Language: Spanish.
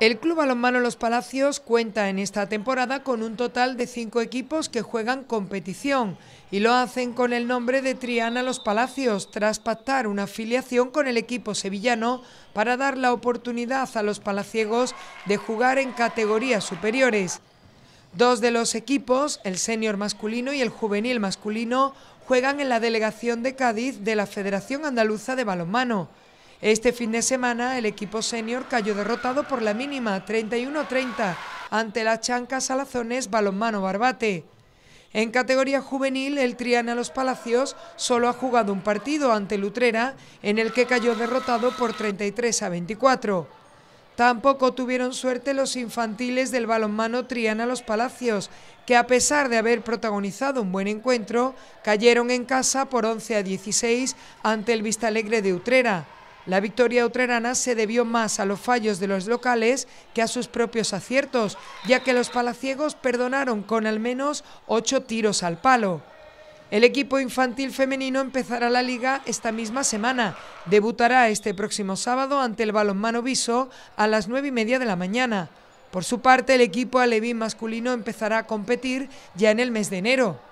El Club Balonmano Los Palacios cuenta en esta temporada con un total de cinco equipos que juegan competición y lo hacen con el nombre de Triana Los Palacios tras pactar una afiliación con el equipo sevillano para dar la oportunidad a los palaciegos de jugar en categorías superiores. Dos de los equipos, el senior masculino y el juvenil masculino, juegan en la delegación de Cádiz de la Federación Andaluza de Balonmano. Este fin de semana el equipo senior cayó derrotado por la mínima 31-30 ante las Chancas Salazones Balonmano Barbate. En categoría juvenil, el Triana Los Palacios solo ha jugado un partido ante Lutrera, en el que cayó derrotado por 33 a 24. Tampoco tuvieron suerte los infantiles del balonmano Triana Los Palacios, que a pesar de haber protagonizado un buen encuentro, cayeron en casa por 11 a 16 ante el Vistalegre de Utrera. La victoria utrerana se debió más a los fallos de los locales que a sus propios aciertos, ya que los palaciegos perdonaron con al menos ocho tiros al palo. El equipo infantil femenino empezará la liga esta misma semana. Debutará este próximo sábado ante el balonmano Viso a las nueve y media de la mañana. Por su parte, el equipo alevín masculino empezará a competir ya en el mes de enero.